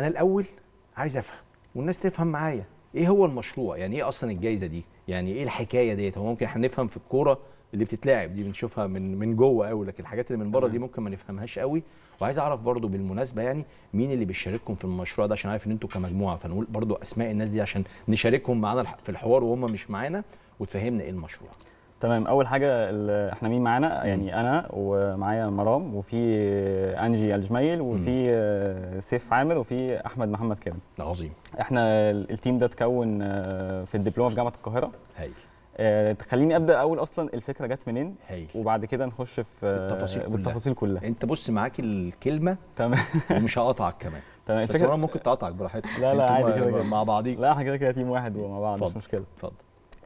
انا الاول عايز افهم والناس تفهم معايا ايه هو المشروع يعني ايه اصلا الجائزه دي يعني ايه الحكايه ديت هو ممكن احنا نفهم في الكوره اللي بتتلعب دي بنشوفها من من جوه قوي لكن الحاجات اللي من بره دي ممكن ما نفهمهاش قوي وعايز اعرف برضو بالمناسبه يعني مين اللي بيشارككم في المشروع ده عشان عارف ان انتوا كمجموعه فنقول برضو اسماء الناس دي عشان نشاركهم معانا في الحوار وهم مش معانا وتفهمنا ايه المشروع تمام اول حاجه احنا مين معانا يعني انا ومعايا مرام وفي انجي الجميل وفي آه، سيف عامر وفي احمد محمد كامل عظيم احنا التيم ده اتكون آه، في الدبلومه في جامعه القاهره هاي آه، تخليني ابدا اول اصلا الفكره جت منين هاي. وبعد كده نخش في بالتفاصيل كلها. بالتفاصيل كلها انت بص معاك الكلمه تمام ومش هقاطعك كمان تمام الفكره بس ممكن تقاطعك براحتك لا لا عادي كده مع بعضيك لا احنا كده كده تيم واحد ومع بعض مش مشكله اتفضل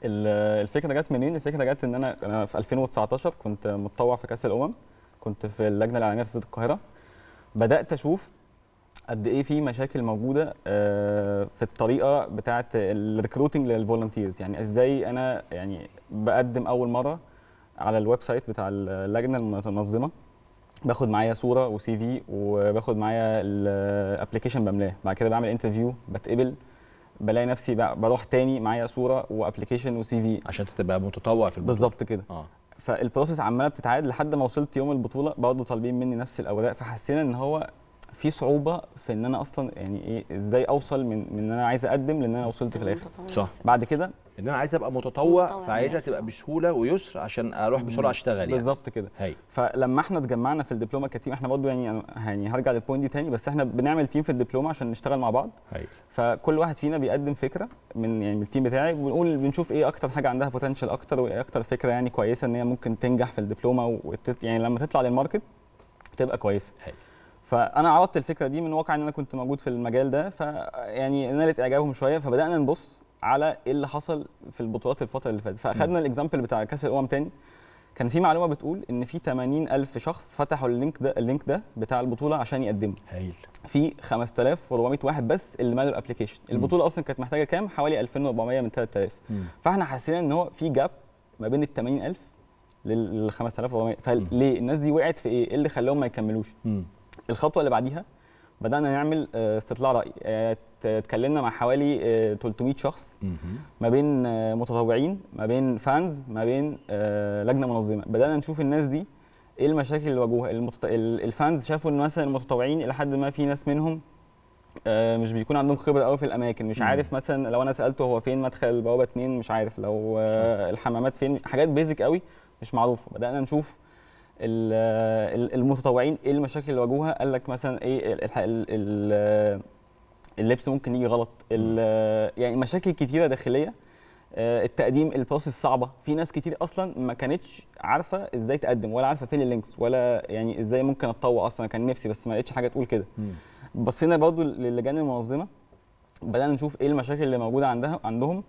الفكره جت منين؟ الفكره جت ان انا انا في 2019 كنت متطوع في كاس الامم كنت في اللجنه العالميه في استاد القاهره بدات اشوف قد ايه في مشاكل موجوده آه، في الطريقه بتاعه الريكروتنج للفولنتيرز يعني ازاي انا يعني بقدم اول مره على الويب سايت بتاع اللجنه المنظمه باخد معايا صوره وسي في وباخد معايا الابلكيشن بملاه بعد كده بعمل انترفيو بتقبل بلاقي نفسي بروح تاني معايا صوره وابلكيشن وسي في عشان تبقى متطوع في البطوله بالظبط كده اه فالبروسيس عماله بتتعاد لحد ما وصلت يوم البطوله برضه طالبين مني نفس الاوراق فحسينا ان هو في صعوبه في ان انا اصلا يعني ايه ازاي اوصل من من ان انا عايز اقدم لان انا وصلت في الاخر صح بعد كده ان انا عايز ابقى متطوع, متطوع فعايزها تبقى بسهوله ويسر عشان اروح بسرعه اشتغل يعني بالظبط كده هي. فلما احنا اتجمعنا في الدبلومه كتيم احنا برضه يعني،, يعني يعني هرجع للبوينت دي تاني بس احنا بنعمل تيم في الدبلومه عشان نشتغل مع بعض هي. فكل واحد فينا بيقدم فكره من يعني من التيم بتاعي بنقول بنشوف ايه اكتر حاجه عندها بوتنشال اكتر وايه اكتر فكره يعني كويسه ان هي ممكن تنجح في الدبلومه وتت يعني لما تطلع للماركت تبقى كويسه هي. فانا عرضت الفكره دي من واقع ان انا كنت موجود في المجال ده فيعني نالت اعجابهم شويه فبدانا نبص على ايه اللي حصل في البطولات الفتره اللي فاتت فاخدنا الاكزامبل بتاع كاس الامم تاني كان في معلومه بتقول ان في 80 الف شخص فتحوا اللينك ده اللينك ده بتاع البطوله عشان يقدموا هايل في 5400 واحد بس اللي مالوا الابلكيشن البطوله اصلا كانت محتاجه كام حوالي 2400 من 3000 فاحنا حسينا ان هو في جاب ما بين ال 80000 لل 5400 فليه الناس دي وقعت في ايه؟ ايه اللي خلاهم ما يكملوش؟ مم. الخطوه اللي بعديها بدانا نعمل آه، استطلاع راي آه، اتكلمنا مع حوالي 300 آه، شخص ما بين متطوعين ما بين فانز ما بين لجنه منظمه بدانا نشوف الناس دي ايه المشاكل اللي واجهوها المتط... الفانز شافوا ان مثلا المتطوعين الى حد ما في ناس منهم مش بيكون عندهم خبره قوي في الاماكن مش عارف مثلا لو انا سالته هو فين مدخل البوابه اتنين مش عارف لو الحمامات فين حاجات بيزك قوي مش معروفه بدانا نشوف المتطوعين ايه المشاكل اللي واجهوها قال لك مثلا ايه اللبس ممكن يجي غلط يعني مشاكل كتيره داخليه آه، التقديم البروسيس الصعبه في ناس كتير اصلا ما كانتش عارفه ازاي تقدم ولا عارفه فين اللينكس ولا يعني ازاي ممكن اتطوع اصلا كان نفسي بس ما لقيتش حاجه تقول كده بصينا برضو للجان المنظمه بدانا نشوف ايه المشاكل اللي موجوده عندها عندهم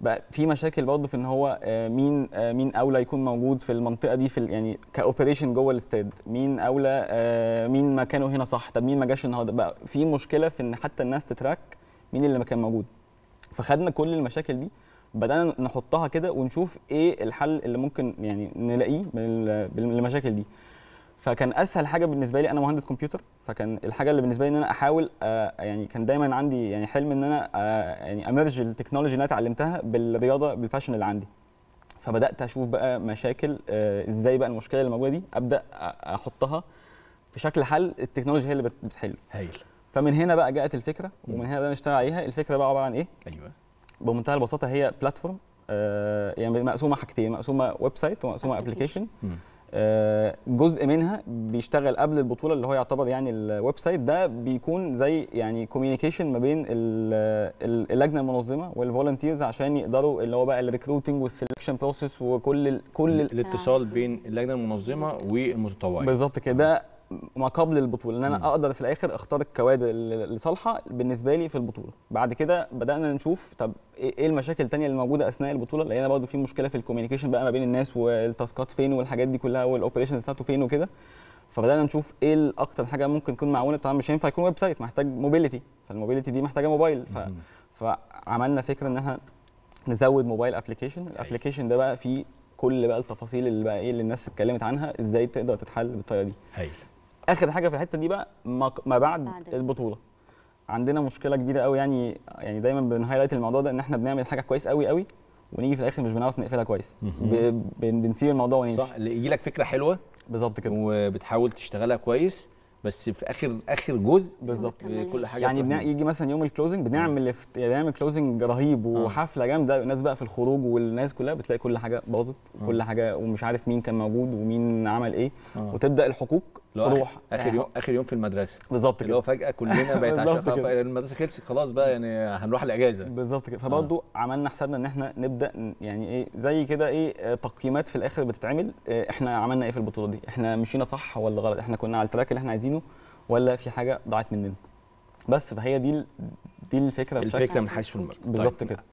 بقى في مشاكل برضه في ان هو آه، مين آه، مين اولى يكون موجود في المنطقه دي في يعني كاوبريشن جوه الاستاد مين اولى آه، مين مكانه هنا صح طب مين ما جاش النهارده بقى في مشكله في ان حتى الناس تتراك مين اللي كان موجود فخدنا كل المشاكل دي بدانا نحطها كده ونشوف ايه الحل اللي ممكن يعني نلاقيه للمشاكل دي فكان اسهل حاجه بالنسبه لي انا مهندس كمبيوتر فكان الحاجه اللي بالنسبه لي ان انا احاول آه، يعني كان دايما عندي يعني حلم ان انا آه، يعني امرج التكنولوجي اللي انا اتعلمتها بالرياضه بالباشن اللي عندي فبدات اشوف بقى مشاكل آه، ازاي بقى المشكله اللي موجوده دي ابدا احطها في شكل حل التكنولوجيا هي اللي بتحله هايل فمن هنا بقى جاءت الفكره ومن هنا بدأنا نشتغل عليها الفكره بقى عباره عن ايه ايوه بمنتهى البساطه هي بلاتفورم آه يعني مقسومه حاجتين مقسومه ويب سايت ومقسومه ابلكيشن آه، جزء منها بيشتغل قبل البطوله اللي هو يعتبر يعني الويب سايت ده بيكون زي يعني كوميونيكيشن ما بين اللجنه المنظمه والفولنتيرز عشان يقدروا اللي هو بقى الريكروتنج والسلكشن بروسيس وكل ال كل ال الاتصال بين اللجنه المنظمه والمتطوعين بالظبط كده ما قبل البطوله ان انا م. اقدر في الاخر اختار الكوادر اللي صالحه بالنسبه لي في البطوله بعد كده بدانا نشوف طب ايه, إيه المشاكل الثانيه اللي موجوده اثناء البطوله لقينا برضو في مشكله في الكوميونيكيشن بقى ما بين الناس والتاسكات فين والحاجات دي كلها والاوبريشنز بتاعته فين وكده فبدانا نشوف ايه اكتر حاجه ممكن تكون معونه طبعا مش هينفع يكون ويب سايت محتاج موبيليتي فالموبيليتي دي محتاجه موبايل ف... فعملنا فكره ان احنا نزود موبايل ابلكيشن الابلكيشن ده بقى فيه كل بقى التفاصيل اللي بقى ايه اللي الناس اتكلمت عنها ازاي تقدر تتحل بالطريقه دي هي. اخر حاجه في الحته دي بقى ما بعد البطوله عندنا مشكله كبيره قوي يعني يعني دايما بنهايلايت الموضوع ده ان احنا بنعمل حاجه كويس قوي قوي ونيجي في الاخر مش بنعرف نقفلها كويس بنسيب الموضوع ونمشي صح يجي لك فكره حلوه بالظبط كده وبتحاول تشتغلها كويس بس في اخر اخر جزء بالظبط كل حاجه يعني بنعمل يجي مثلا يوم الكلوزنج بنعمل يعني بنعمل كلوزنج رهيب آه. وحفله جامده الناس بقى في الخروج والناس كلها بتلاقي كل حاجه باظت آه. كل حاجه ومش عارف مين كان موجود ومين عمل ايه آه. وتبدا الحقوق تروح اخر يوم اخر يوم في المدرسه بالظبط كده اللي هو فجاه كلنا بقت عشان إيه، المدرسه خلصت خلاص بقى يعني هنروح الاجازه بالظبط كده آه. فبرضه آه. عملنا حسابنا ان احنا نبدا يعني ايه زي كده ايه آه، تقييمات في الاخر بتتعمل إيه احنا عملنا ايه في البطوله دي احنا مشينا صح ولا غلط احنا كنا على التراك اللي احنا عايزينه ولا في حاجه ضاعت مننا بس فهي دي دي الفكره الفكره من حيث طيب. بالظبط كده